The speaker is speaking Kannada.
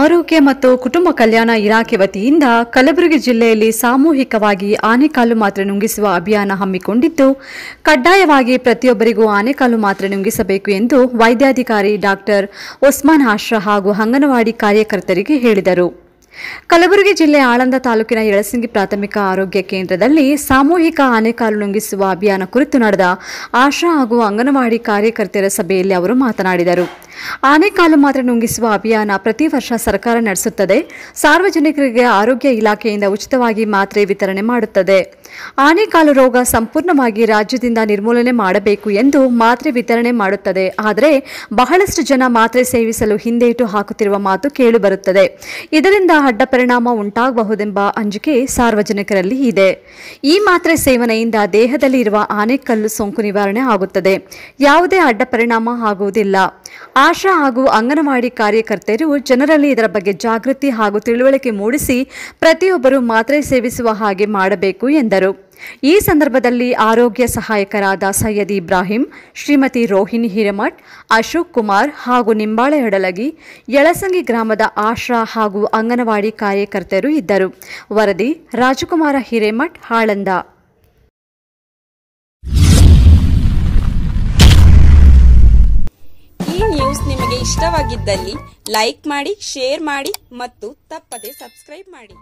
ಆರೋಗ್ಯ ಮತ್ತು ಕುಟುಂಬ ಕಲ್ಯಾಣ ಇಲಾಖೆ ವತಿಯಿಂದ ಕಲಬುರಗಿ ಜಿಲ್ಲೆಯಲ್ಲಿ ಸಾಮೂಹಿಕವಾಗಿ ಆನೆಕಾಲು ಮಾತ್ರೆ ನುಂಗಿಸುವ ಅಭಿಯಾನ ಹಮ್ಮಿಕೊಂಡಿದ್ದು ಕಡ್ಡಾಯವಾಗಿ ಪ್ರತಿಯೊಬ್ಬರಿಗೂ ಆನೆಕಾಲು ಮಾತ್ರೆ ನುಂಗಿಸಬೇಕು ಎಂದು ವೈದ್ಯಾಧಿಕಾರಿ ಡಾಕ್ಟರ್ ಒಸ್ಮಾನ್ ಆಶ್ರಾ ಹಾಗೂ ಅಂಗನವಾಡಿ ಕಾರ್ಯಕರ್ತರಿಗೆ ಹೇಳಿದರು ಕಲಬುರಗಿ ಜಿಲ್ಲೆ ಆಳಂದ ತಾಲೂಕಿನ ಯಳಸಿಂಗಿ ಪ್ರಾಥಮಿಕ ಆರೋಗ್ಯ ಕೇಂದ್ರದಲ್ಲಿ ಸಾಮೂಹಿಕ ಆನೆಕಾಲು ನುಂಗಿಸುವ ಅಭಿಯಾನ ಕುರಿತು ನಡೆದ ಆಶಾ ಹಾಗೂ ಅಂಗನವಾಡಿ ಕಾರ್ಯಕರ್ತರ ಸಭೆಯಲ್ಲಿ ಅವರು ಮಾತನಾಡಿದರು ಆನೆಕಾಲು ಮಾತ್ರ ನುಂಗಿಸುವ ಅಭಿಯಾನ ಪ್ರತಿ ವರ್ಷ ಸರ್ಕಾರ ನಡೆಸುತ್ತದೆ ಸಾರ್ವಜನಿಕರಿಗೆ ಆರೋಗ್ಯ ಇಲಾಖೆಯಿಂದ ಉಚಿತವಾಗಿ ಮಾತ್ರೆ ವಿತರಣೆ ಮಾಡುತ್ತದೆ ಆನೆಕಾಲು ರೋಗ ಸಂಪೂರ್ಣವಾಗಿ ರಾಜ್ಯದಿಂದ ನಿರ್ಮೂಲನೆ ಮಾಡಬೇಕು ಎಂದು ಮಾತ್ರೆ ವಿತರಣೆ ಮಾಡುತ್ತದೆ ಆದರೆ ಬಹಳಷ್ಟು ಜನ ಮಾತ್ರೆ ಸೇವಿಸಲು ಹಿಂದೇಟು ಹಾಕುತ್ತಿರುವ ಮಾತು ಕೇಳಿಬರುತ್ತದೆ ಇದರಿಂದ ಅಡ್ಡ ಪರಿಣಾಮ ಉಂಟಾಗಬಹುದೆಂಬ ಅಂಜಿಕೆ ಸಾರ್ವಜನಿಕರಲ್ಲಿ ಇದೆ ಈ ಮಾತ್ರೆ ಸೇವನೆಯಿಂದ ದೇಹದಲ್ಲಿ ಇರುವ ಆನೆಕಲ್ಲು ಸೋಂಕು ನಿವಾರಣೆ ಆಗುತ್ತದೆ ಯಾವುದೇ ಅಡ್ಡ ಪರಿಣಾಮ ಆಗುವುದಿಲ್ಲ ಆಶಾ ಹಾಗೂ ಅಂಗನವಾಡಿ ಕಾರ್ಯಕರ್ತೆಯರು ಜನರಲ್ಲಿ ಇದರ ಬಗ್ಗೆ ಜಾಗೃತಿ ಹಾಗೂ ತಿಳುವಳಿಕೆ ಮೂಡಿಸಿ ಪ್ರತಿಯೊಬ್ಬರು ಮಾತ್ರೆ ಸೇವಿಸುವ ಹಾಗೆ ಮಾಡಬೇಕು ಎಂದರು ಈ ಸಂದರ್ಭದಲ್ಲಿ ಆರೋಗ್ಯ ಸಹಾಯಕರಾದ ಸೈಯದ್ ಇಬ್ರಾಹಿಂ ಶ್ರೀಮತಿ ರೋಹಿಣಿ ಹಿರೇಮಠ್ ಅಶೋಕ್ ಕುಮಾರ್ ಹಾಗೂ ನಿಂಬಾಳೆ ಹಡಲಗಿ ಯಳಸಂಗಿ ಗ್ರಾಮದ ಆಶಾ ಹಾಗೂ ಅಂಗನವಾಡಿ ಕಾರ್ಯಕರ್ತರು ಇದ್ದರು ವರದಿ ರಾಜಕುಮಾರ ಹಿರೇಮಠ್ ಹಾಳಂದ ಈ ನ್ಯೂಸ್ ನಿಮಗೆ ಇಷ್ಟವಾಗಿದ್ದಲ್ಲಿ ಲೈಕ್ ಮಾಡಿ ಶೇರ್ ಮಾಡಿ ಮತ್ತು ತಪ್ಪದೆ ಸಬ್ಸ್ಕ್ರೈಬ್ ಮಾಡಿ